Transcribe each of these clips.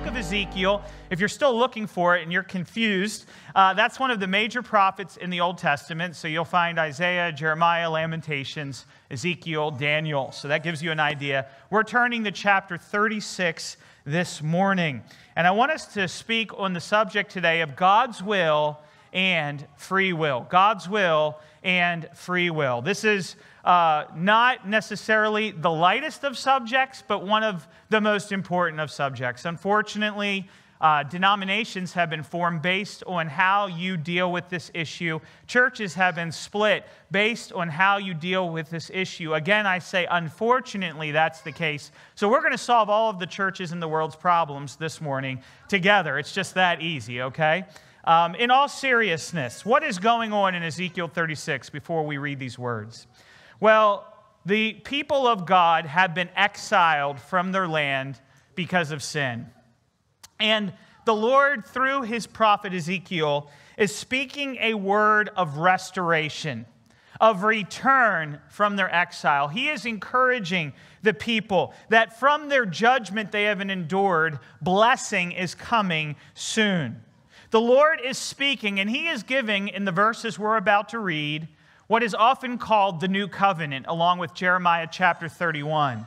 book of Ezekiel. If you're still looking for it and you're confused, uh, that's one of the major prophets in the Old Testament. So you'll find Isaiah, Jeremiah, Lamentations, Ezekiel, Daniel. So that gives you an idea. We're turning to chapter 36 this morning. And I want us to speak on the subject today of God's will and free will. God's will and free will. This is uh, not necessarily the lightest of subjects, but one of the most important of subjects. Unfortunately, uh, denominations have been formed based on how you deal with this issue. Churches have been split based on how you deal with this issue. Again, I say, unfortunately, that's the case. So we're going to solve all of the churches in the world's problems this morning together. It's just that easy, okay? Um, in all seriousness, what is going on in Ezekiel 36 before we read these words? Well, the people of God have been exiled from their land because of sin. And the Lord, through his prophet Ezekiel, is speaking a word of restoration, of return from their exile. He is encouraging the people that from their judgment they have endured, blessing is coming soon. The Lord is speaking, and He is giving in the verses we're about to read what is often called the New Covenant, along with Jeremiah chapter 31.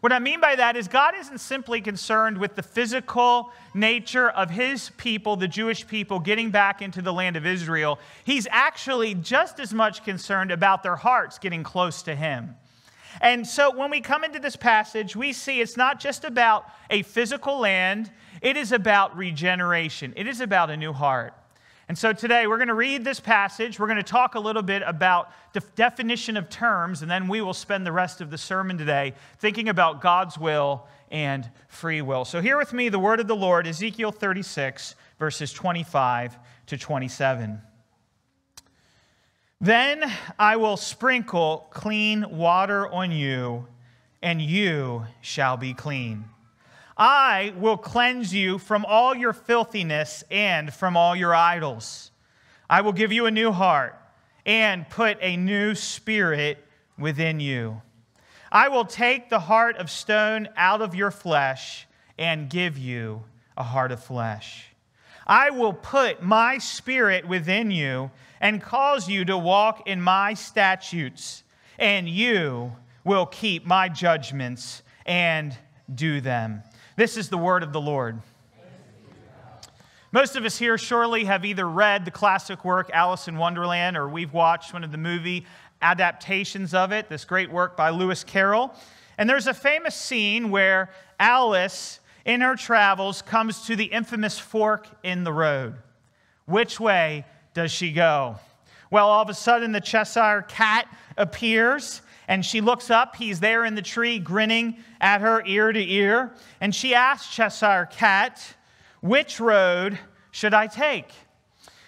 What I mean by that is, God isn't simply concerned with the physical nature of his people, the Jewish people, getting back into the land of Israel. He's actually just as much concerned about their hearts getting close to him. And so when we come into this passage, we see it's not just about a physical land, it is about regeneration, it is about a new heart. And so today we're going to read this passage. We're going to talk a little bit about the definition of terms, and then we will spend the rest of the sermon today thinking about God's will and free will. So, hear with me the word of the Lord, Ezekiel 36, verses 25 to 27. Then I will sprinkle clean water on you, and you shall be clean. I will cleanse you from all your filthiness and from all your idols. I will give you a new heart and put a new spirit within you. I will take the heart of stone out of your flesh and give you a heart of flesh. I will put my spirit within you and cause you to walk in my statutes, and you will keep my judgments and do them. This is the word of the Lord. Most of us here surely have either read the classic work Alice in Wonderland or we've watched one of the movie adaptations of it, this great work by Lewis Carroll. And there's a famous scene where Alice, in her travels, comes to the infamous fork in the road. Which way does she go. Well, all of a sudden, the Cheshire cat appears and she looks up. He's there in the tree, grinning at her ear to ear. And she asks Cheshire Cat, Which road should I take?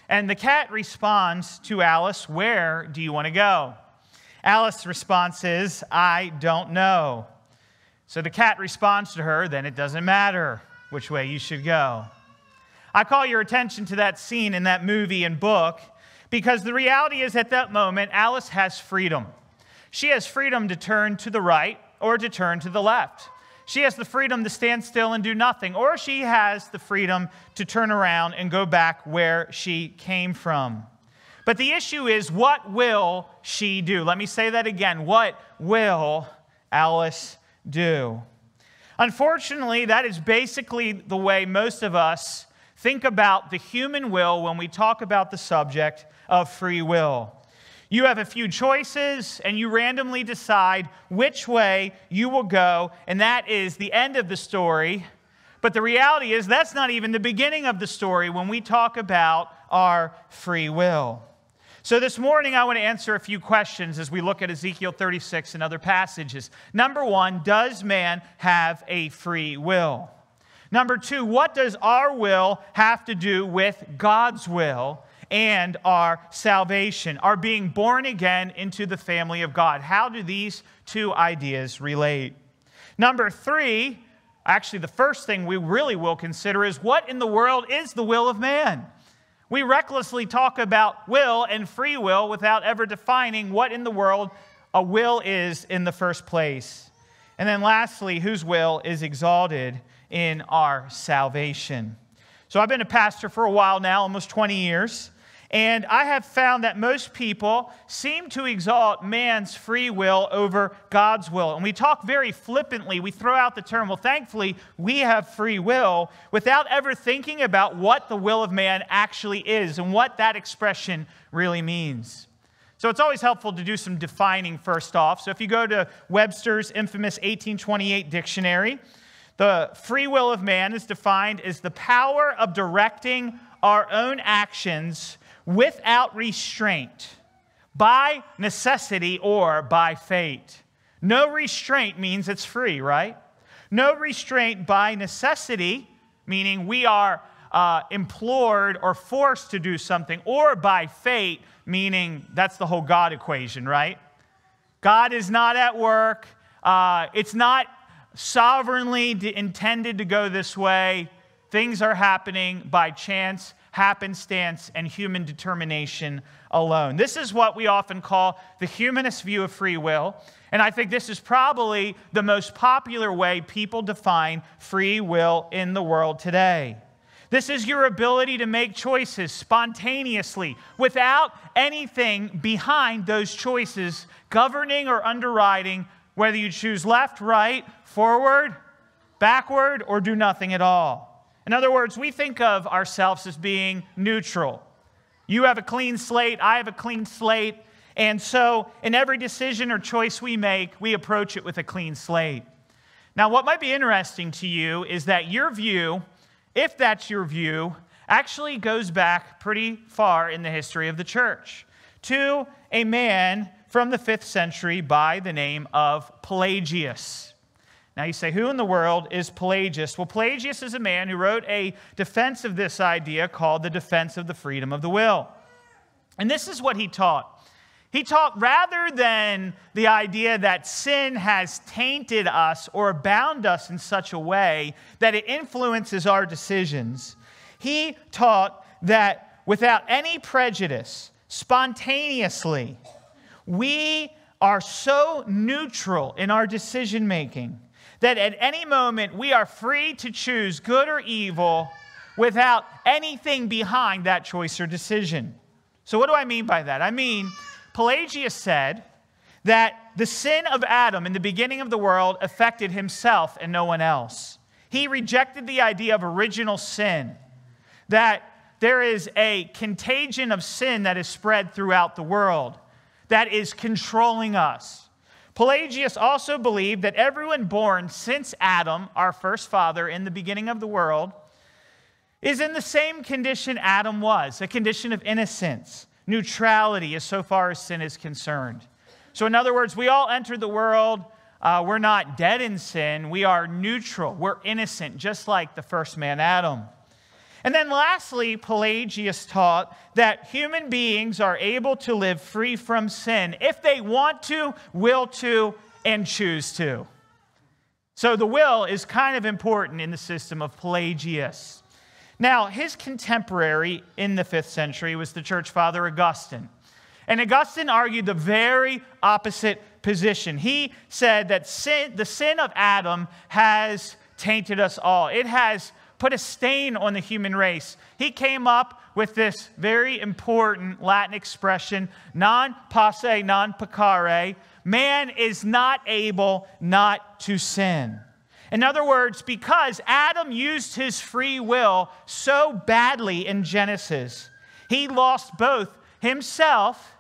And the cat responds to Alice, Where do you want to go? Alice's response is, I don't know. So the cat responds to her, Then it doesn't matter which way you should go. I call your attention to that scene in that movie and book because the reality is at that moment, Alice has freedom. She has freedom to turn to the right or to turn to the left. She has the freedom to stand still and do nothing, or she has the freedom to turn around and go back where she came from. But the issue is, what will she do? Let me say that again. What will Alice do? Unfortunately, that is basically the way most of us think about the human will when we talk about the subject of free will. You have a few choices, and you randomly decide which way you will go, and that is the end of the story. But the reality is, that's not even the beginning of the story when we talk about our free will. So, this morning, I want to answer a few questions as we look at Ezekiel 36 and other passages. Number one, does man have a free will? Number two, what does our will have to do with God's will? and our salvation, our being born again into the family of God. How do these two ideas relate? Number three, actually, the first thing we really will consider is what in the world is the will of man? We recklessly talk about will and free will without ever defining what in the world a will is in the first place. And then lastly, whose will is exalted? in our salvation. So I've been a pastor for a while now, almost 20 years. And I have found that most people seem to exalt man's free will over God's will. And we talk very flippantly. We throw out the term, well, thankfully, we have free will, without ever thinking about what the will of man actually is and what that expression really means. So it's always helpful to do some defining first off. So if you go to Webster's infamous 1828 dictionary, the free will of man is defined as the power of directing our own actions without restraint, by necessity or by fate. No restraint means it's free, right? No restraint by necessity, meaning we are uh, implored or forced to do something, or by fate, meaning that's the whole God equation, right? God is not at work. Uh, it's not sovereignly intended to go this way. Things are happening by chance, happenstance, and human determination alone. This is what we often call the humanist view of free will. And I think this is probably the most popular way people define free will in the world today. This is your ability to make choices spontaneously without anything behind those choices governing or underwriting whether you choose left, right, forward, backward, or do nothing at all. In other words, we think of ourselves as being neutral. You have a clean slate, I have a clean slate. And so, in every decision or choice we make, we approach it with a clean slate. Now, what might be interesting to you is that your view, if that's your view, actually goes back pretty far in the history of the church to a man from the fifth century by the name of Pelagius. Now you say, who in the world is Pelagius? Well, Pelagius is a man who wrote a defense of this idea called The Defense of the Freedom of the Will. And this is what he taught. He taught rather than the idea that sin has tainted us or bound us in such a way that it influences our decisions, he taught that without any prejudice, spontaneously, we are so neutral in our decision making that at any moment we are free to choose good or evil without anything behind that choice or decision. So, what do I mean by that? I mean, Pelagius said that the sin of Adam in the beginning of the world affected himself and no one else. He rejected the idea of original sin, that there is a contagion of sin that is spread throughout the world that is controlling us. Pelagius also believed that everyone born since Adam, our first father, in the beginning of the world, is in the same condition Adam was a condition of innocence, neutrality, as so far as sin is concerned. So, in other words, we all entered the world. Uh, we're not dead in sin. We are neutral. We're innocent, just like the first man, Adam. And then lastly, Pelagius taught that human beings are able to live free from sin if they want to, will to, and choose to. So the will is kind of important in the system of Pelagius. Now, his contemporary in the fifth century was the church father Augustine. And Augustine argued the very opposite position. He said that sin, the sin of Adam has tainted us all, it has put a stain on the human race. He came up with this very important Latin expression, non passe, non pecare. Man is not able not to sin. In other words, because Adam used his free will so badly in Genesis, he lost both himself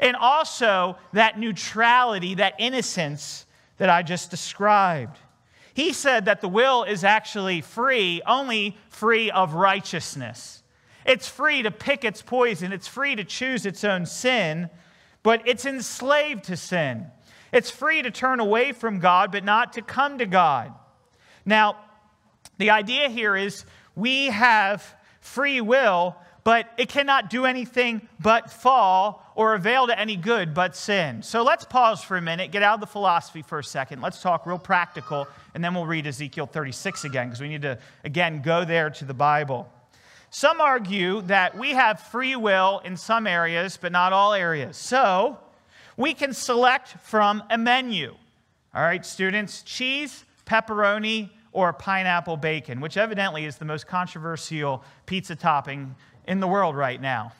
and also that neutrality, that innocence that I just described. He said that the will is actually free, only free of righteousness. It's free to pick its poison, it's free to choose its own sin, but it's enslaved to sin. It's free to turn away from God, but not to come to God. Now, the idea here is we have free will, but it cannot do anything but fall or avail to any good but sin. So let's pause for a minute, get out of the philosophy for a second. Let's talk real practical, and then we'll read Ezekiel 36 again, because we need to, again, go there to the Bible. Some argue that we have free will in some areas, but not all areas. So we can select from a menu. All right, students, cheese, pepperoni, or pineapple bacon, which evidently is the most controversial pizza topping in the world right now.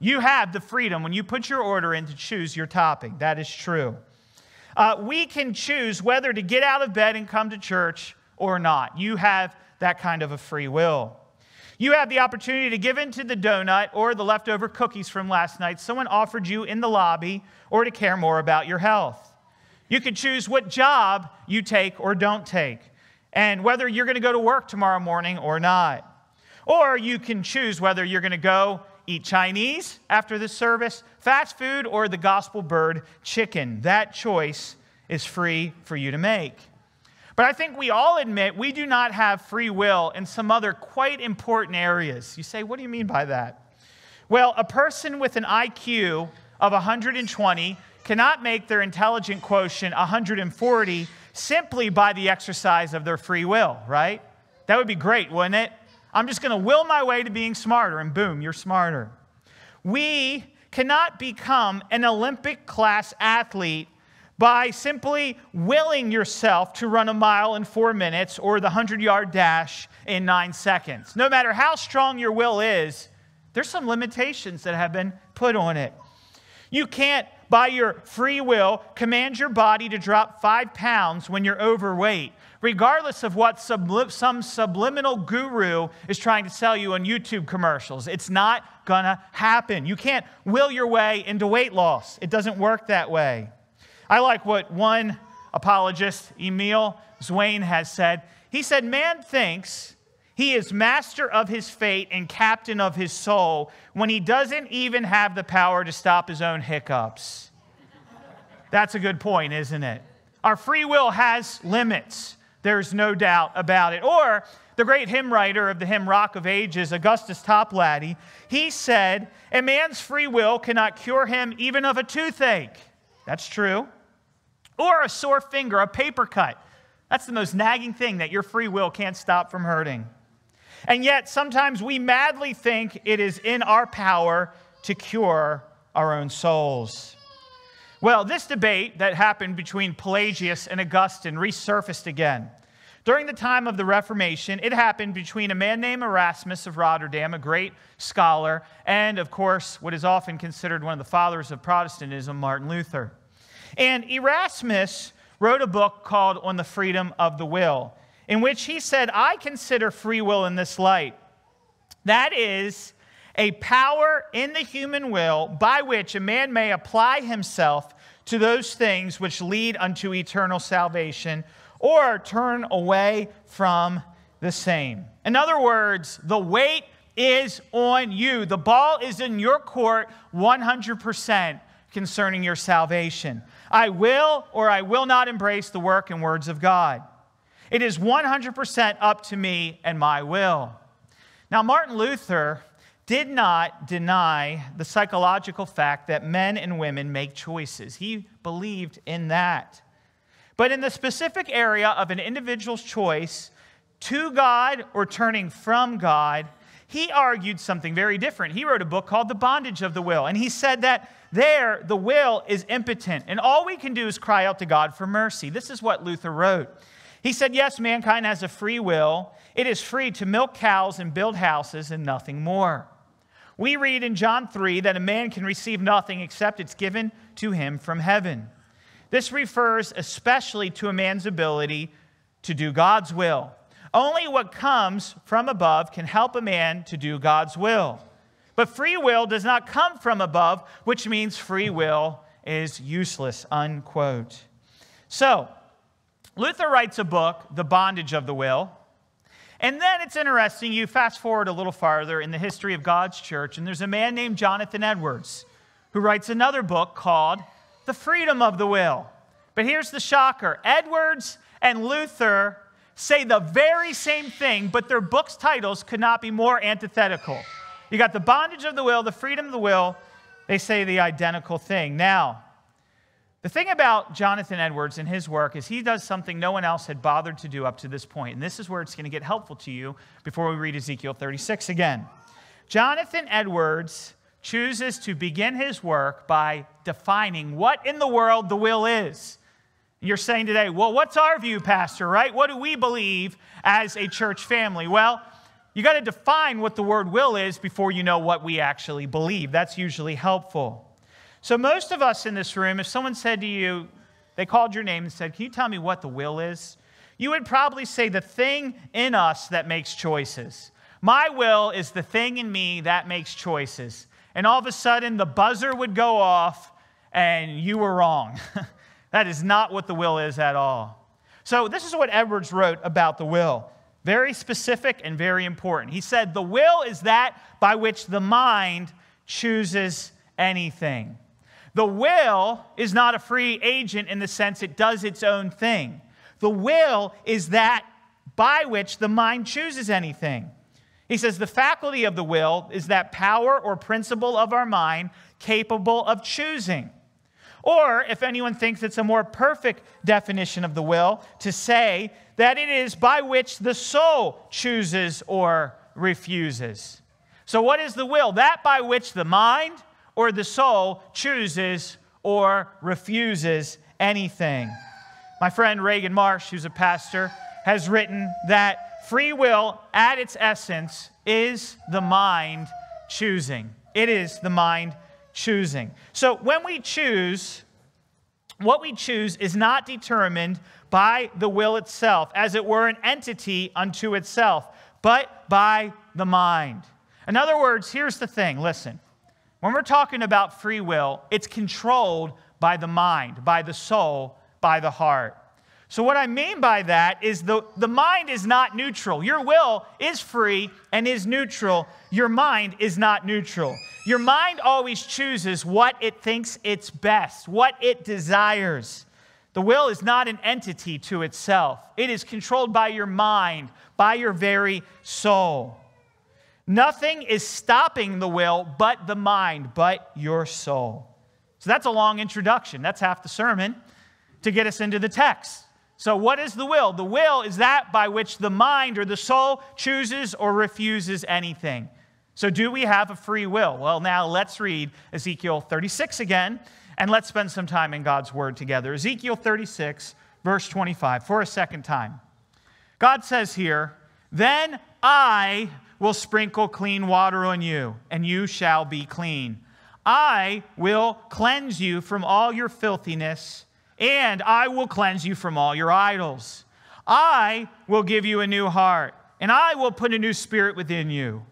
You have the freedom when you put your order in to choose your topping. That is true. Uh, we can choose whether to get out of bed and come to church or not. You have that kind of a free will. You have the opportunity to give in to the donut or the leftover cookies from last night someone offered you in the lobby or to care more about your health. You can choose what job you take or don't take and whether you're going to go to work tomorrow morning or not. Or you can choose whether you're going to go eat Chinese after this service, fast food, or the gospel bird chicken. That choice is free for you to make. But I think we all admit we do not have free will in some other quite important areas. You say, what do you mean by that? Well, a person with an IQ of 120 cannot make their intelligent quotient 140 simply by the exercise of their free will, right? That would be great, wouldn't it? I'm just going to will my way to being smarter, and boom, you're smarter. We cannot become an Olympic class athlete by simply willing yourself to run a mile in four minutes or the 100 yard dash in nine seconds. No matter how strong your will is, there's some limitations that have been put on it. You can't by your free will, command your body to drop five pounds when you're overweight, regardless of what some subliminal guru is trying to sell you on YouTube commercials. It's not gonna happen. You can't will your way into weight loss, it doesn't work that way. I like what one apologist, Emil Zwain, has said. He said, Man thinks he is master of his fate and captain of his soul when he doesn't even have the power to stop his own hiccups. That's a good point, isn't it? Our free will has limits. There's no doubt about it. Or the great hymn writer of the hymn Rock of Ages, Augustus Toplady, he said, A man's free will cannot cure him even of a toothache. That's true. Or a sore finger, a paper cut. That's the most nagging thing that your free will can't stop from hurting. And yet, sometimes we madly think it is in our power to cure our own souls. Well, this debate that happened between Pelagius and Augustine resurfaced again. During the time of the Reformation, it happened between a man named Erasmus of Rotterdam, a great scholar, and of course, what is often considered one of the fathers of Protestantism, Martin Luther. And Erasmus wrote a book called On the Freedom of the Will in which he said, I consider free will in this light. That is, a power in the human will by which a man may apply himself to those things which lead unto eternal salvation or turn away from the same. In other words, the weight is on you, the ball is in your court 100% concerning your salvation. I will or I will not embrace the work and words of God. It is 100% up to me and my will. Now, Martin Luther did not deny the psychological fact that men and women make choices. He believed in that. But in the specific area of an individual's choice to God or turning from God, he argued something very different. He wrote a book called The Bondage of the Will, and he said that there the will is impotent, and all we can do is cry out to God for mercy. This is what Luther wrote. He said, Yes, mankind has a free will. It is free to milk cows and build houses and nothing more. We read in John 3 that a man can receive nothing except it's given to him from heaven. This refers especially to a man's ability to do God's will. Only what comes from above can help a man to do God's will. But free will does not come from above, which means free will is useless, unquote. So, Luther writes a book, The Bondage of the Will. And then it's interesting, you fast forward a little farther in the history of God's church, and there's a man named Jonathan Edwards who writes another book called The Freedom of the Will. But here's the shocker Edwards and Luther say the very same thing, but their books' titles could not be more antithetical. You got The Bondage of the Will, The Freedom of the Will. They say the identical thing. Now, the thing about Jonathan Edwards and his work is he does something no one else had bothered to do up to this point. And this is where it's going to get helpful to you before we read Ezekiel 36 again. Jonathan Edwards chooses to begin his work by defining what in the world the will is. You're saying today, well, what's our view, Pastor, right? What do we believe as a church family? Well, you got to define what the word will is before you know what we actually believe. That's usually helpful. So, most of us in this room, if someone said to you, they called your name and said, Can you tell me what the will is? You would probably say, The thing in us that makes choices. My will is the thing in me that makes choices. And all of a sudden, the buzzer would go off and you were wrong. that is not what the will is at all. So, this is what Edwards wrote about the will. Very specific and very important. He said, The will is that by which the mind chooses anything. The will is not a free agent in the sense it does its own thing. The will is that by which the mind chooses anything. He says the faculty of the will is that power or principle of our mind capable of choosing. Or if anyone thinks it's a more perfect definition of the will, to say that it is by which the soul chooses or refuses. So, what is the will? That by which the mind or the soul chooses or refuses anything. My friend Reagan Marsh, who's a pastor, has written that free will, at its essence, is the mind choosing. It is the mind choosing. So when we choose, what we choose is not determined by the will itself, as it were an entity unto itself, but by the mind. In other words, here's the thing listen. When we're talking about free will, it's controlled by the mind, by the soul, by the heart. So, what I mean by that is the, the mind is not neutral. Your will is free and is neutral. Your mind is not neutral. Your mind always chooses what it thinks it's best, what it desires. The will is not an entity to itself, it is controlled by your mind, by your very soul. Nothing is stopping the will but the mind, but your soul. So that's a long introduction. That's half the sermon to get us into the text. So, what is the will? The will is that by which the mind or the soul chooses or refuses anything. So, do we have a free will? Well, now let's read Ezekiel 36 again, and let's spend some time in God's word together. Ezekiel 36, verse 25, for a second time. God says here, Then I will sprinkle clean water on you, and you shall be clean. I will cleanse you from all your filthiness, and I will cleanse you from all your idols. I will give you a new heart, and I will put a new spirit within you.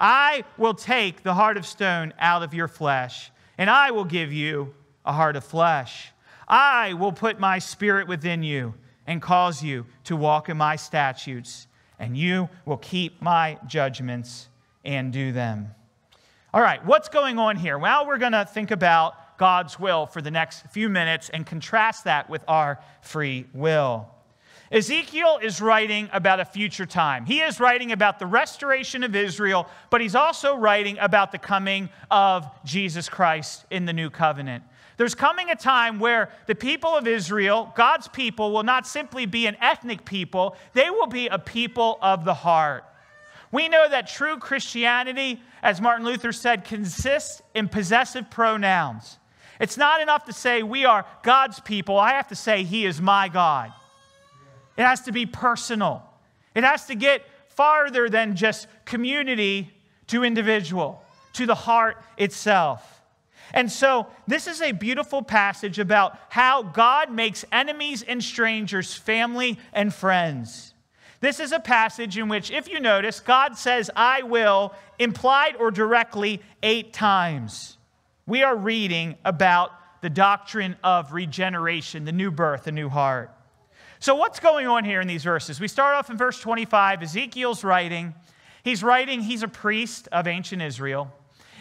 I will take the heart of stone out of your flesh, and I will give you a heart of flesh. I will put my spirit within you and cause you to walk in my statutes and you will keep my judgments and do them. All right, what's going on here? Well, we're going to think about God's will for the next few minutes and contrast that with our free will. Ezekiel is writing about a future time. He is writing about the restoration of Israel, but he's also writing about the coming of Jesus Christ in the new covenant. There's coming a time where the people of Israel, God's people, will not simply be an ethnic people, they will be a people of the heart. We know that true Christianity, as Martin Luther said, consists in possessive pronouns. It's not enough to say we are God's people, I have to say He is my God. It has to be personal, it has to get farther than just community to individual, to the heart itself. And so, this is a beautiful passage about how God makes enemies and strangers family and friends. This is a passage in which, if you notice, God says, I will, implied or directly, eight times. We are reading about the doctrine of regeneration, the new birth, the new heart. So, what's going on here in these verses? We start off in verse 25. Ezekiel's writing. He's writing, he's a priest of ancient Israel.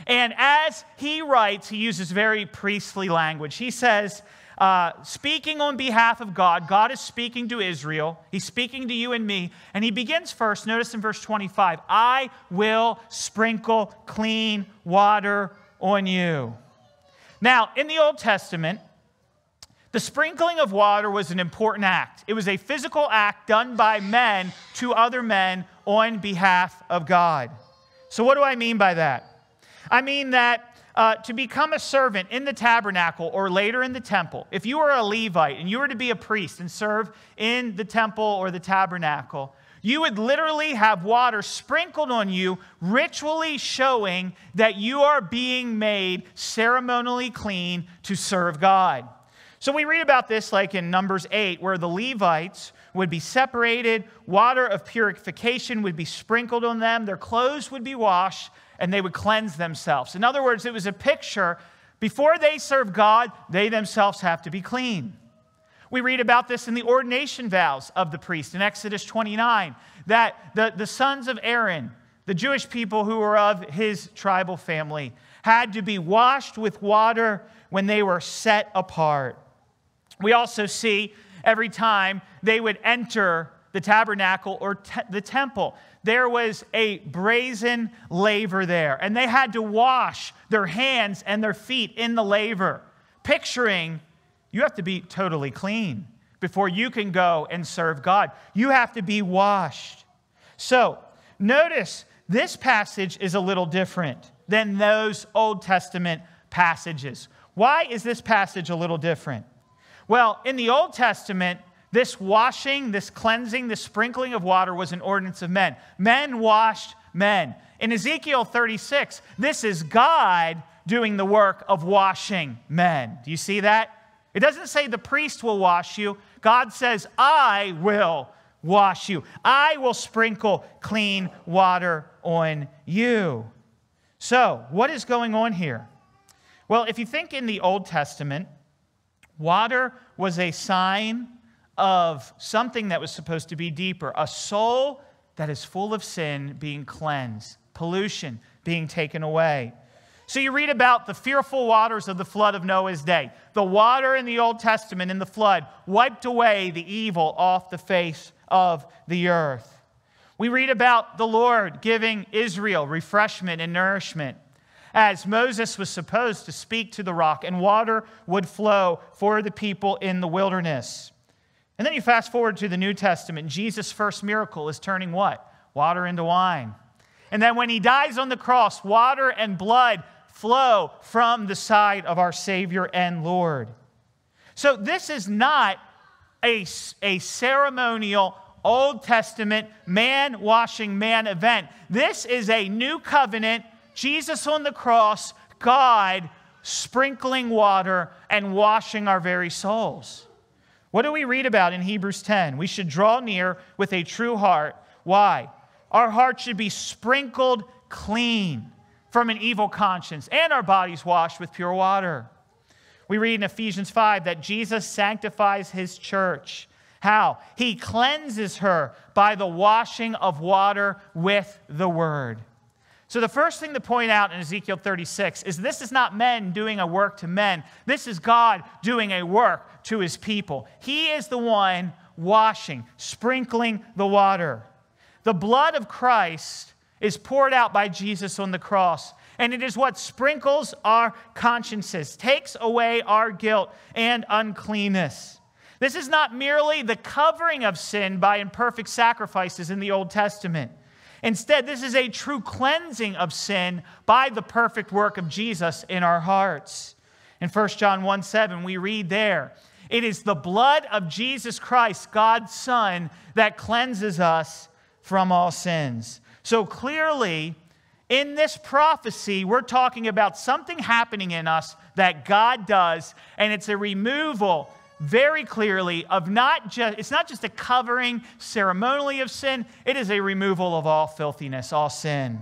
And as he writes, he uses very priestly language. He says, uh, speaking on behalf of God, God is speaking to Israel. He's speaking to you and me. And he begins first, notice in verse 25, I will sprinkle clean water on you. Now, in the Old Testament, the sprinkling of water was an important act. It was a physical act done by men to other men on behalf of God. So, what do I mean by that? I mean that uh, to become a servant in the tabernacle or later in the temple, if you were a Levite and you were to be a priest and serve in the temple or the tabernacle, you would literally have water sprinkled on you, ritually showing that you are being made ceremonially clean to serve God. So we read about this like in Numbers 8, where the Levites would be separated, water of purification would be sprinkled on them, their clothes would be washed, and they would cleanse themselves. In other words, it was a picture before they serve God, they themselves have to be clean. We read about this in the ordination vows of the priest in Exodus 29 that the, the sons of Aaron, the Jewish people who were of his tribal family, had to be washed with water when they were set apart. We also see every time they would enter the tabernacle or te- the temple, there was a brazen laver there, and they had to wash their hands and their feet in the laver, picturing you have to be totally clean before you can go and serve God. You have to be washed. So, notice this passage is a little different than those Old Testament passages. Why is this passage a little different? Well, in the Old Testament, this washing, this cleansing, this sprinkling of water was an ordinance of men. Men washed men. In Ezekiel 36, this is God doing the work of washing men. Do you see that? It doesn't say the priest will wash you. God says, I will wash you. I will sprinkle clean water on you. So, what is going on here? Well, if you think in the Old Testament, Water was a sign of something that was supposed to be deeper a soul that is full of sin being cleansed, pollution being taken away. So you read about the fearful waters of the flood of Noah's day. The water in the Old Testament in the flood wiped away the evil off the face of the earth. We read about the Lord giving Israel refreshment and nourishment as Moses was supposed to speak to the rock, and water would flow for the people in the wilderness. And then you fast forward to the New Testament. Jesus' first miracle is turning what? Water into wine. And then when he dies on the cross, water and blood flow from the side of our Savior and Lord. So this is not a, a ceremonial Old Testament man washing man event. This is a new covenant Jesus on the cross, God sprinkling water and washing our very souls. What do we read about in Hebrews 10? We should draw near with a true heart. Why? Our heart should be sprinkled clean from an evil conscience and our bodies washed with pure water. We read in Ephesians 5 that Jesus sanctifies his church. How? He cleanses her by the washing of water with the word. So, the first thing to point out in Ezekiel 36 is this is not men doing a work to men. This is God doing a work to his people. He is the one washing, sprinkling the water. The blood of Christ is poured out by Jesus on the cross, and it is what sprinkles our consciences, takes away our guilt and uncleanness. This is not merely the covering of sin by imperfect sacrifices in the Old Testament. Instead, this is a true cleansing of sin by the perfect work of Jesus in our hearts. In 1 John 1 7, we read there, It is the blood of Jesus Christ, God's Son, that cleanses us from all sins. So clearly, in this prophecy, we're talking about something happening in us that God does, and it's a removal very clearly of not just it's not just a covering ceremonially of sin it is a removal of all filthiness all sin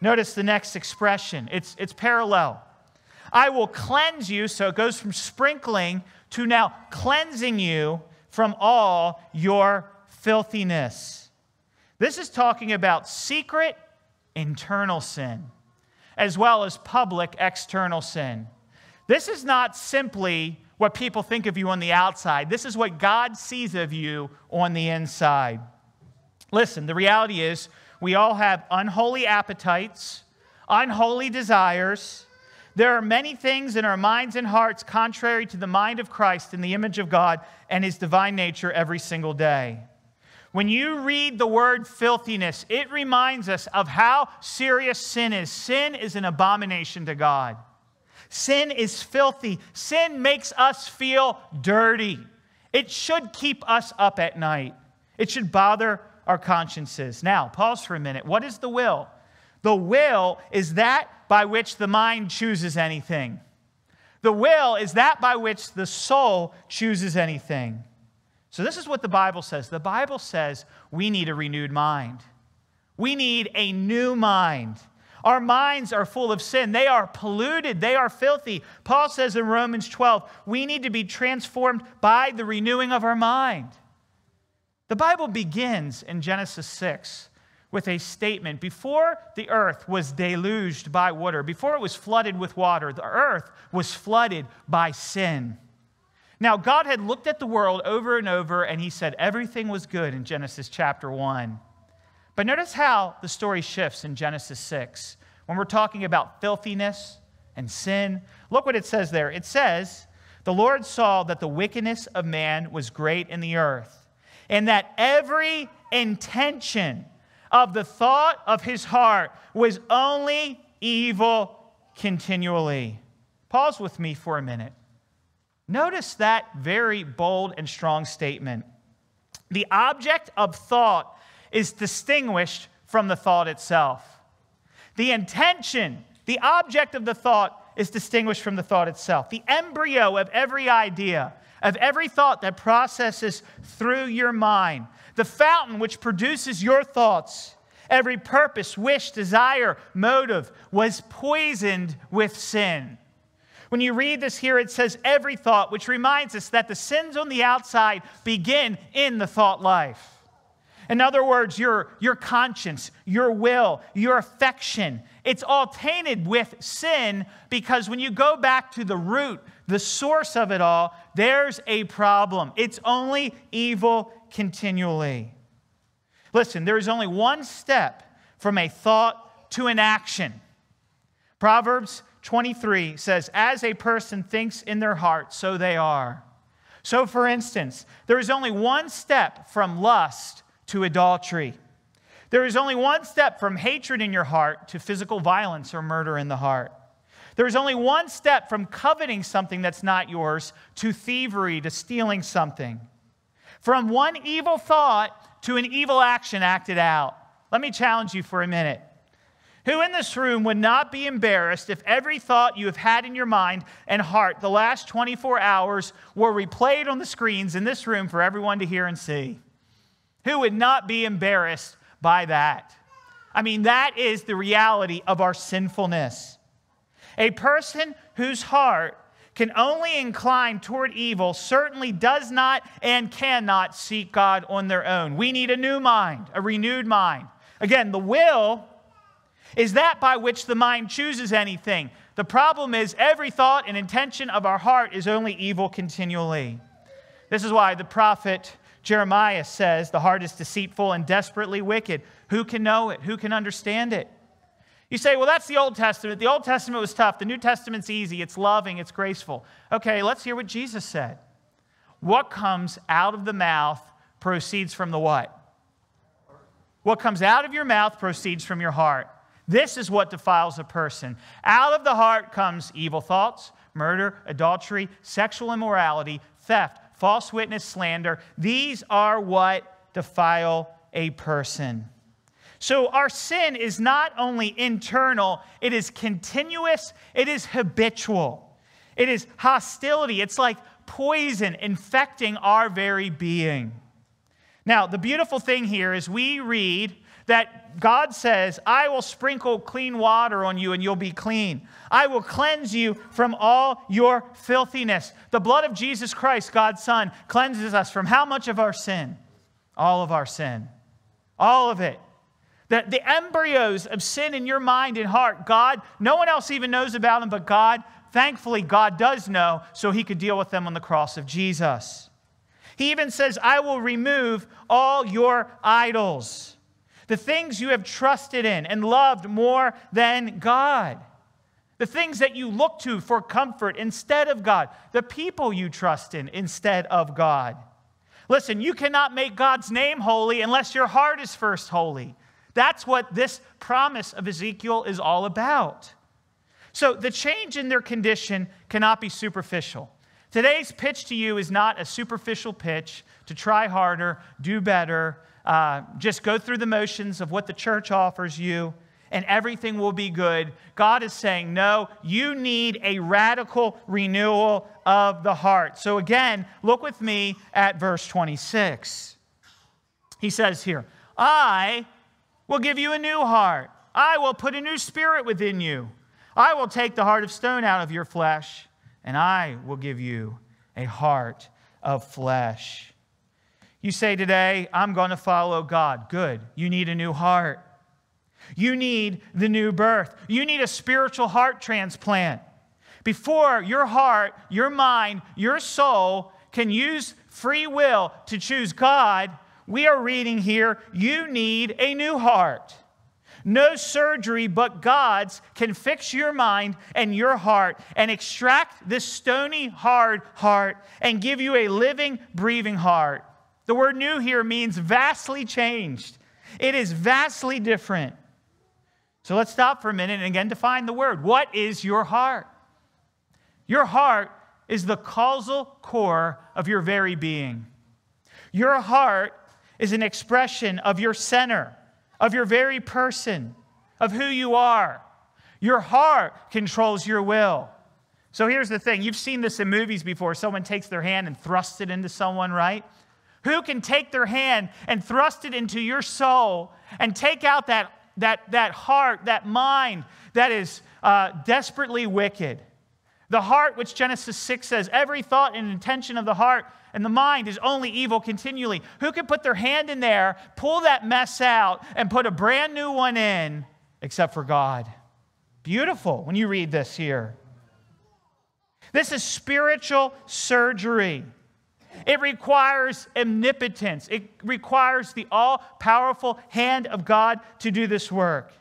notice the next expression it's it's parallel i will cleanse you so it goes from sprinkling to now cleansing you from all your filthiness this is talking about secret internal sin as well as public external sin this is not simply what people think of you on the outside. This is what God sees of you on the inside. Listen, the reality is we all have unholy appetites, unholy desires. There are many things in our minds and hearts contrary to the mind of Christ in the image of God and his divine nature every single day. When you read the word filthiness, it reminds us of how serious sin is. Sin is an abomination to God. Sin is filthy. Sin makes us feel dirty. It should keep us up at night, it should bother our consciences. Now, pause for a minute. What is the will? The will is that by which the mind chooses anything. The will is that by which the soul chooses anything. So, this is what the Bible says. The Bible says we need a renewed mind. We need a new mind. Our minds are full of sin. They are polluted. They are filthy. Paul says in Romans 12, we need to be transformed by the renewing of our mind. The Bible begins in Genesis 6 with a statement Before the earth was deluged by water, before it was flooded with water, the earth was flooded by sin. Now, God had looked at the world over and over, and He said everything was good in Genesis chapter 1. But notice how the story shifts in Genesis 6 when we're talking about filthiness and sin. Look what it says there. It says, The Lord saw that the wickedness of man was great in the earth, and that every intention of the thought of his heart was only evil continually. Pause with me for a minute. Notice that very bold and strong statement. The object of thought is distinguished from the thought itself. The intention, the object of the thought, is distinguished from the thought itself. The embryo of every idea, of every thought that processes through your mind, the fountain which produces your thoughts, every purpose, wish, desire, motive was poisoned with sin. When you read this here, it says every thought, which reminds us that the sins on the outside begin in the thought life. In other words, your, your conscience, your will, your affection, it's all tainted with sin because when you go back to the root, the source of it all, there's a problem. It's only evil continually. Listen, there is only one step from a thought to an action. Proverbs 23 says, As a person thinks in their heart, so they are. So, for instance, there is only one step from lust to adultery. There is only one step from hatred in your heart to physical violence or murder in the heart. There is only one step from coveting something that's not yours to thievery, to stealing something. From one evil thought to an evil action acted out. Let me challenge you for a minute. Who in this room would not be embarrassed if every thought you have had in your mind and heart the last 24 hours were replayed on the screens in this room for everyone to hear and see? Who would not be embarrassed by that? I mean, that is the reality of our sinfulness. A person whose heart can only incline toward evil certainly does not and cannot seek God on their own. We need a new mind, a renewed mind. Again, the will is that by which the mind chooses anything. The problem is every thought and intention of our heart is only evil continually. This is why the prophet Jeremiah says, The heart is deceitful and desperately wicked. Who can know it? Who can understand it? You say, Well, that's the Old Testament. The Old Testament was tough. The New Testament's easy. It's loving. It's graceful. Okay, let's hear what Jesus said. What comes out of the mouth proceeds from the what? What comes out of your mouth proceeds from your heart. This is what defiles a person. Out of the heart comes evil thoughts, murder, adultery, sexual immorality, theft false witness, slander. These are what defile a person. So our sin is not only internal, it is continuous, it is habitual. It is hostility. It's like poison infecting our very being. Now, the beautiful thing here is we read that God says, I will sprinkle clean water on you and you'll be clean. I will cleanse you from all your filthiness. The blood of Jesus Christ, God's Son, cleanses us from how much of our sin? All of our sin. All of it. The, the embryos of sin in your mind and heart, God, no one else even knows about them but God. Thankfully, God does know, so he could deal with them on the cross of Jesus. He even says, I will remove all your idols the things you have trusted in and loved more than God, the things that you look to for comfort instead of God, the people you trust in instead of God. Listen, you cannot make God's name holy unless your heart is first holy. That's what this promise of Ezekiel is all about. So the change in their condition cannot be superficial. Today's pitch to you is not a superficial pitch to try harder, do better, uh, just go through the motions of what the church offers you and everything will be good. God is saying, no, you need a radical renewal of the heart. So again, look with me at verse 26. He says here, I will give you a new heart. I will put a new spirit within you. I will take the heart of stone out of your flesh, and I will give you a heart of flesh. You say today, I'm going to follow God. Good. You need a new heart. You need the new birth. You need a spiritual heart transplant. Before your heart, your mind, your soul can use free will to choose God, we are reading here, you need a new heart. No surgery but God's can fix your mind and your heart and extract this stony, hard heart and give you a living, breathing heart. The word new here means vastly changed, it is vastly different. So let's stop for a minute and again define the word. What is your heart? Your heart is the causal core of your very being. Your heart is an expression of your center, of your very person, of who you are. Your heart controls your will. So here's the thing you've seen this in movies before. Someone takes their hand and thrusts it into someone, right? Who can take their hand and thrust it into your soul and take out that, that, that heart, that mind that is uh, desperately wicked? The heart, which Genesis 6 says, every thought and intention of the heart and the mind is only evil continually. Who can put their hand in there, pull that mess out, and put a brand new one in except for God? Beautiful when you read this here. This is spiritual surgery. It requires omnipotence, it requires the all powerful hand of God to do this work.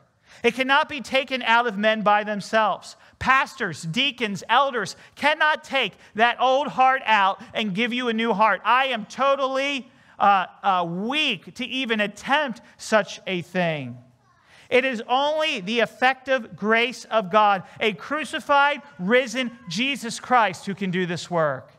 It cannot be taken out of men by themselves. Pastors, deacons, elders cannot take that old heart out and give you a new heart. I am totally uh, uh, weak to even attempt such a thing. It is only the effective grace of God, a crucified, risen Jesus Christ, who can do this work.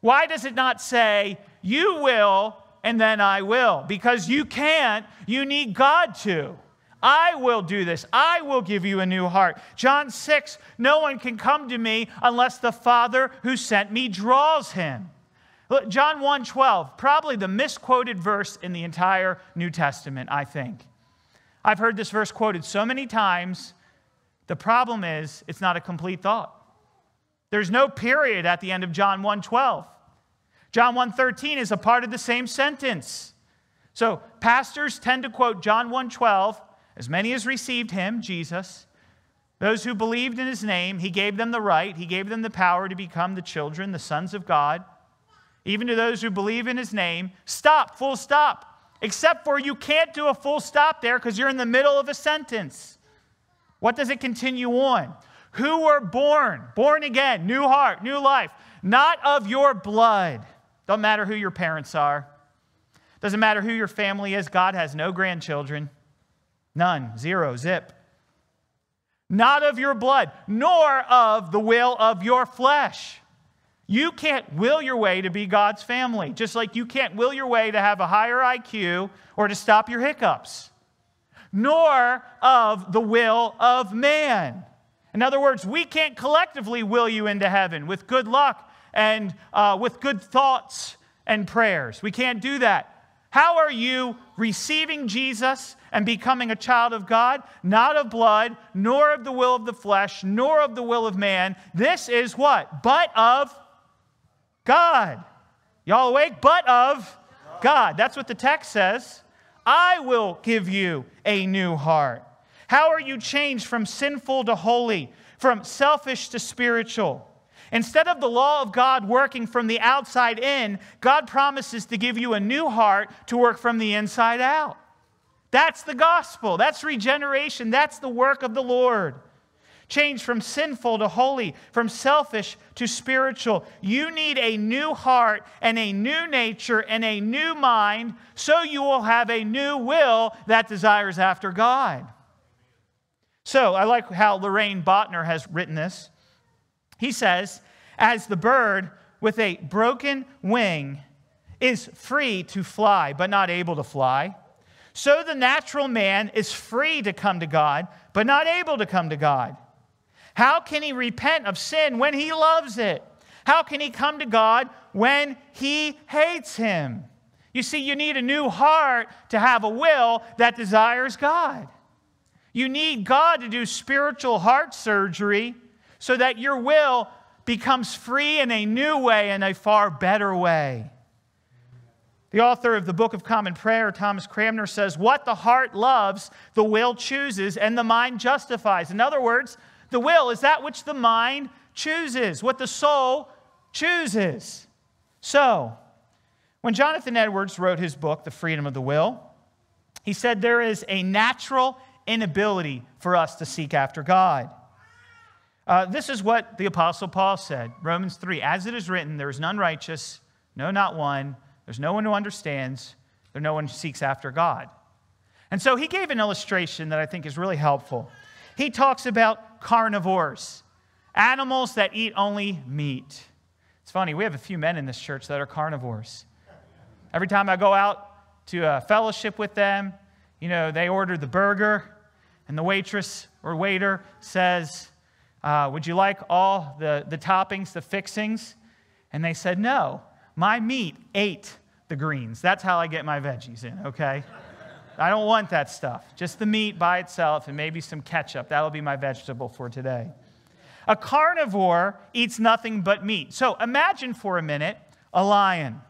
Why does it not say, You will, and then I will? Because you can't, you need God to. I will do this. I will give you a new heart. John 6 No one can come to me unless the Father who sent me draws him. John 1 12, probably the misquoted verse in the entire New Testament, I think. I've heard this verse quoted so many times. The problem is, it's not a complete thought. There's no period at the end of John 1:12. John 1:13 is a part of the same sentence. So, pastors tend to quote John 1:12, as many as received him, Jesus, those who believed in his name, he gave them the right, he gave them the power to become the children, the sons of God. Even to those who believe in his name, stop, full stop. Except for you can't do a full stop there because you're in the middle of a sentence. What does it continue on? who were born, born again, new heart, new life, not of your blood. Don't matter who your parents are. Doesn't matter who your family is. God has no grandchildren. None. Zero. Zip. Not of your blood, nor of the will of your flesh. You can't will your way to be God's family, just like you can't will your way to have a higher IQ or to stop your hiccups, nor of the will of man. In other words, we can't collectively will you into heaven with good luck and uh, with good thoughts and prayers. We can't do that. How are you receiving Jesus and becoming a child of God? Not of blood, nor of the will of the flesh, nor of the will of man. This is what? But of God. Y'all awake? But of God. That's what the text says. I will give you a new heart. How are you changed from sinful to holy, from selfish to spiritual? Instead of the law of God working from the outside in, God promises to give you a new heart to work from the inside out. That's the gospel. That's regeneration. That's the work of the Lord. Change from sinful to holy, from selfish to spiritual. You need a new heart and a new nature and a new mind so you will have a new will that desires after God. So I like how Lorraine Botner has written this. He says, As the bird with a broken wing is free to fly, but not able to fly, so the natural man is free to come to God, but not able to come to God. How can he repent of sin when he loves it? How can he come to God when he hates him? You see, you need a new heart to have a will that desires God. You need God to do spiritual heart surgery so that your will becomes free in a new way and a far better way. The author of the Book of Common Prayer, Thomas Cranmer, says, What the heart loves, the will chooses, and the mind justifies. In other words, the will is that which the mind chooses, what the soul chooses. So, when Jonathan Edwards wrote his book, The Freedom of the Will, he said there is a natural inability for us to seek after God. Uh, this is what the Apostle Paul said Romans 3 As it is written, there is none righteous, no, not one. There's no one who understands, there no one who seeks after God. And so he gave an illustration that I think is really helpful. He talks about carnivores, animals that eat only meat. It's funny, we have a few men in this church that are carnivores. Every time I go out to a fellowship with them, you know, they order the burger, and the waitress or waiter says, uh, Would you like all the, the toppings, the fixings? And they said, No, my meat ate the greens. That's how I get my veggies in, okay? I don't want that stuff. Just the meat by itself and maybe some ketchup. That'll be my vegetable for today. A carnivore eats nothing but meat. So imagine for a minute a lion.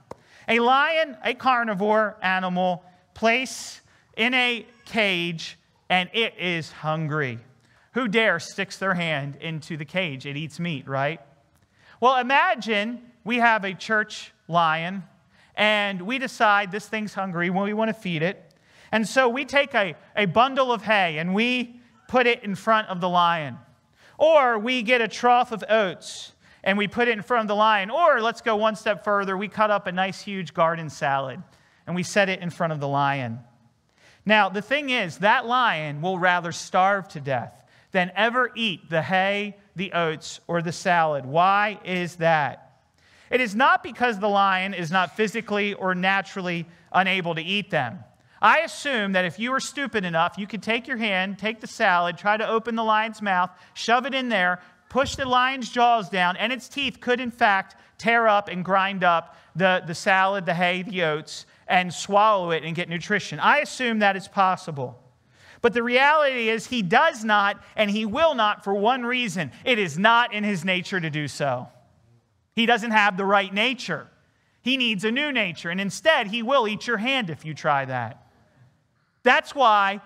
A lion, a carnivore animal, placed in a cage and it is hungry. Who dare sticks their hand into the cage? It eats meat, right? Well, imagine we have a church lion and we decide this thing's hungry when we want to feed it. And so we take a, a bundle of hay and we put it in front of the lion. Or we get a trough of oats and we put it in front of the lion. Or let's go one step further, we cut up a nice huge garden salad and we set it in front of the lion. Now, the thing is, that lion will rather starve to death than ever eat the hay, the oats, or the salad. Why is that? It is not because the lion is not physically or naturally unable to eat them. I assume that if you were stupid enough, you could take your hand, take the salad, try to open the lion's mouth, shove it in there, push the lion's jaws down, and its teeth could, in fact, tear up and grind up the, the salad, the hay, the oats, and swallow it and get nutrition. I assume that is possible. But the reality is, he does not and he will not for one reason it is not in his nature to do so. He doesn't have the right nature. He needs a new nature, and instead, he will eat your hand if you try that. That's why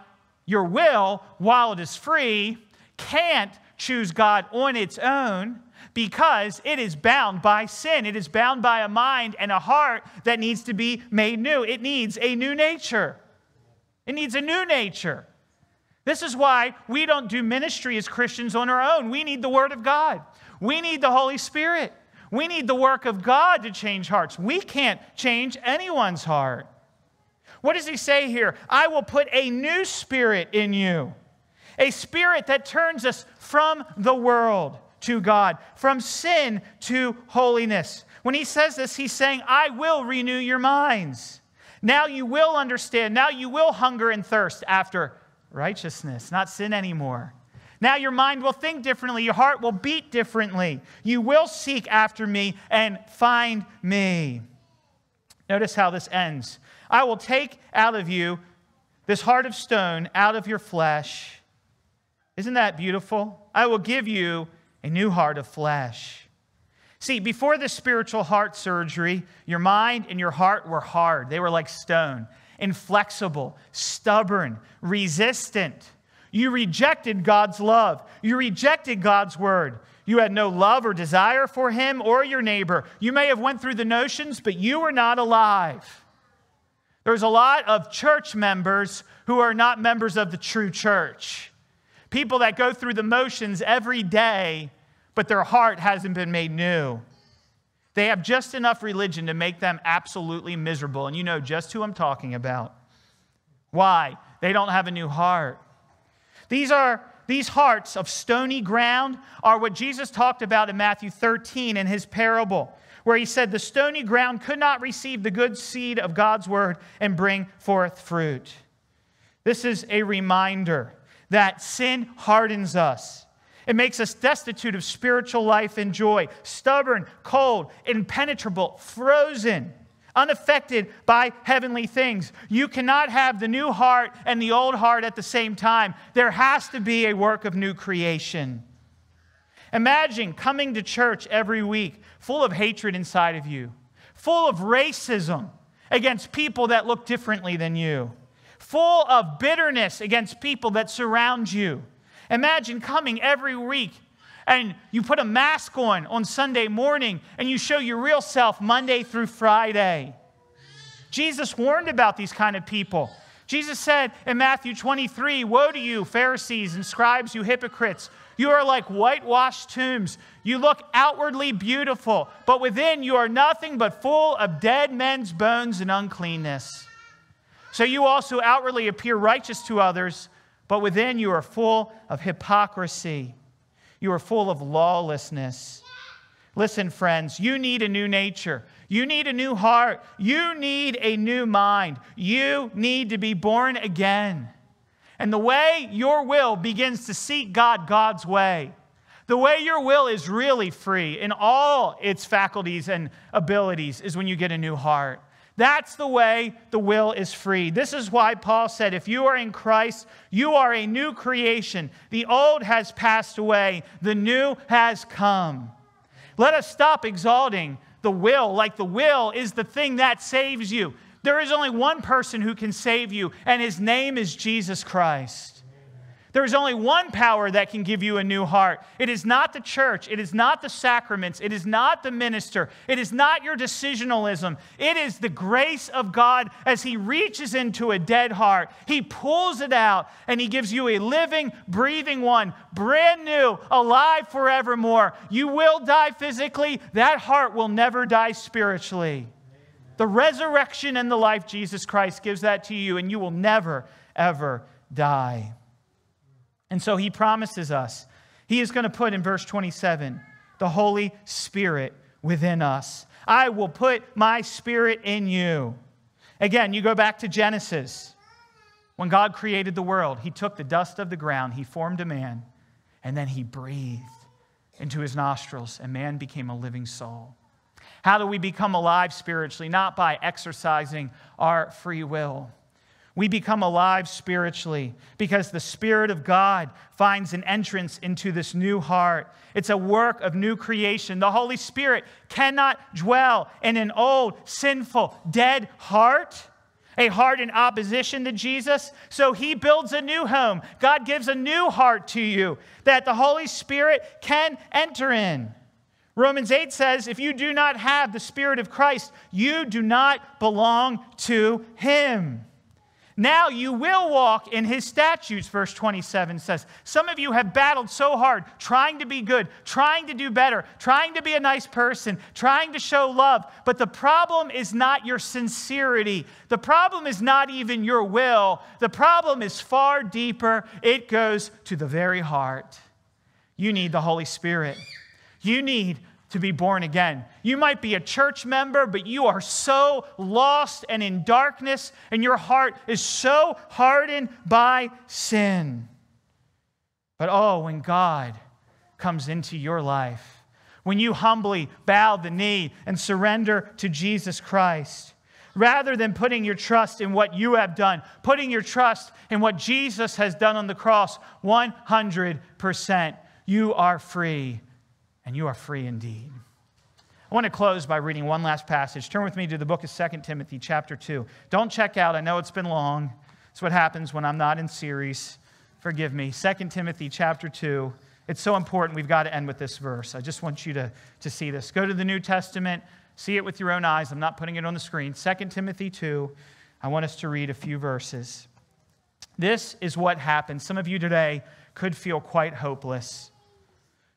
your will, while it is free, can't choose God on its own because it is bound by sin. It is bound by a mind and a heart that needs to be made new. It needs a new nature. It needs a new nature. This is why we don't do ministry as Christians on our own. We need the Word of God, we need the Holy Spirit, we need the work of God to change hearts. We can't change anyone's heart. What does he say here? I will put a new spirit in you, a spirit that turns us from the world to God, from sin to holiness. When he says this, he's saying, I will renew your minds. Now you will understand. Now you will hunger and thirst after righteousness, not sin anymore. Now your mind will think differently. Your heart will beat differently. You will seek after me and find me. Notice how this ends. I will take out of you this heart of stone out of your flesh. Isn't that beautiful? I will give you a new heart of flesh. See, before the spiritual heart surgery, your mind and your heart were hard. They were like stone, inflexible, stubborn, resistant. You rejected God's love. You rejected God's word. You had no love or desire for him or your neighbor. You may have went through the notions, but you were not alive. There's a lot of church members who are not members of the true church. People that go through the motions every day, but their heart hasn't been made new. They have just enough religion to make them absolutely miserable. And you know just who I'm talking about. Why? They don't have a new heart. These are these hearts of stony ground are what Jesus talked about in Matthew 13 in his parable, where he said, The stony ground could not receive the good seed of God's word and bring forth fruit. This is a reminder that sin hardens us. It makes us destitute of spiritual life and joy, stubborn, cold, impenetrable, frozen, unaffected by heavenly things. You cannot have the new heart and the old heart at the same time. There has to be a work of new creation. Imagine coming to church every week full of hatred inside of you, full of racism against people that look differently than you full of bitterness against people that surround you. Imagine coming every week and you put a mask on on Sunday morning and you show your real self Monday through Friday. Jesus warned about these kind of people. Jesus said in Matthew 23 Woe to you, Pharisees and scribes, you hypocrites! You are like whitewashed tombs. You look outwardly beautiful, but within you are nothing but full of dead men's bones and uncleanness. So you also outwardly appear righteous to others, but within you are full of hypocrisy. You are full of lawlessness. Listen, friends, you need a new nature. You need a new heart. You need a new mind. You need to be born again. And the way your will begins to seek God God's way, the way your will is really free in all its faculties and abilities is when you get a new heart. That's the way the will is free. This is why Paul said, if you are in Christ, you are a new creation. The old has passed away, the new has come. Let us stop exalting the will like the will is the thing that saves you. There is only one person who can save you, and his name is Jesus Christ. There is only one power that can give you a new heart. It is not the church. It is not the sacraments. It is not the minister. It is not your decisionalism. It is the grace of God as He reaches into a dead heart. He pulls it out and He gives you a living, breathing one, brand new, alive forevermore. You will die physically. That heart will never die spiritually. The resurrection and the life Jesus Christ gives that to you, and you will never, ever die. And so he promises us, he is going to put in verse 27 the Holy Spirit within us. I will put my spirit in you. Again, you go back to Genesis. When God created the world, he took the dust of the ground, he formed a man, and then he breathed into his nostrils, and man became a living soul. How do we become alive spiritually? Not by exercising our free will we become alive spiritually because the Spirit of God finds an entrance into this new heart. It's a work of new creation. The Holy Spirit cannot dwell in an old, sinful, dead heart, a heart in opposition to Jesus. So he builds a new home. God gives a new heart to you that the Holy Spirit can enter in. Romans 8 says, if you do not have the Spirit of Christ, you do not belong to him. Now you will walk in his statutes, verse 27 says. Some of you have battled so hard, trying to be good, trying to do better, trying to be a nice person, trying to show love. But the problem is not your sincerity. The problem is not even your will. The problem is far deeper, it goes to the very heart. You need the Holy Spirit. You need to be born again. You might be a church member, but you are so lost and in darkness, and your heart is so hardened by sin. But oh, when God comes into your life, when you humbly bow the knee and surrender to Jesus Christ, rather than putting your trust in what you have done, putting your trust in what Jesus has done on the cross 100%, you are free and you are free indeed. I want to close by reading one last passage. Turn with me to the book of 2 Timothy, chapter 2. Don't check out. I know it's been long. It's what happens when I'm not in series. Forgive me. 2 Timothy, chapter 2. It's so important. We've got to end with this verse. I just want you to, to see this. Go to the New Testament, see it with your own eyes. I'm not putting it on the screen. 2 Timothy 2. I want us to read a few verses. This is what happens. Some of you today could feel quite hopeless.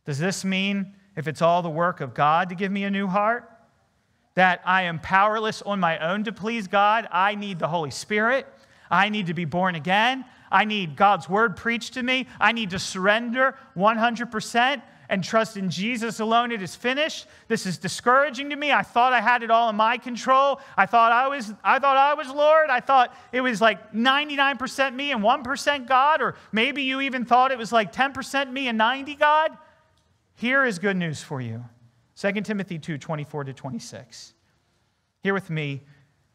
Does this mean, if it's all the work of God to give me a new heart, that I am powerless on my own to please God? I need the Holy Spirit. I need to be born again. I need God's word preached to me. I need to surrender 100% and trust in Jesus alone. It is finished. This is discouraging to me. I thought I had it all in my control. I thought I was, I thought I was Lord. I thought it was like 99% me and 1% God, or maybe you even thought it was like 10% me and 90 God. Here is good news for you 2 Timothy 2 24 to 26. Hear with me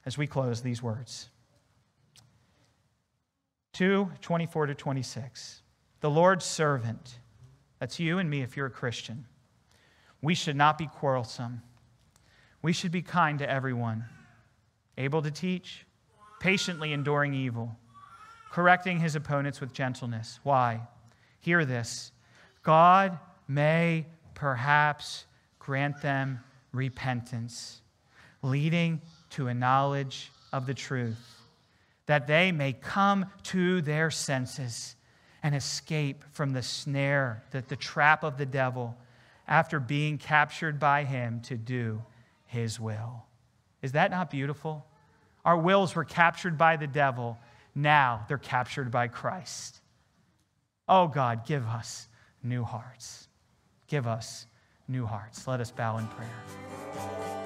as we close these words 2 24 to 26. The Lord's servant, that's you and me if you're a Christian, we should not be quarrelsome. We should be kind to everyone, able to teach, patiently enduring evil, correcting his opponents with gentleness. Why? Hear this God may perhaps grant them repentance, leading to a knowledge of the truth, that they may come to their senses and escape from the snare, that the trap of the devil, after being captured by him to do his will. Is that not beautiful? Our wills were captured by the devil. Now they're captured by Christ. Oh God, give us new hearts give us new hearts. Let us bow in prayer.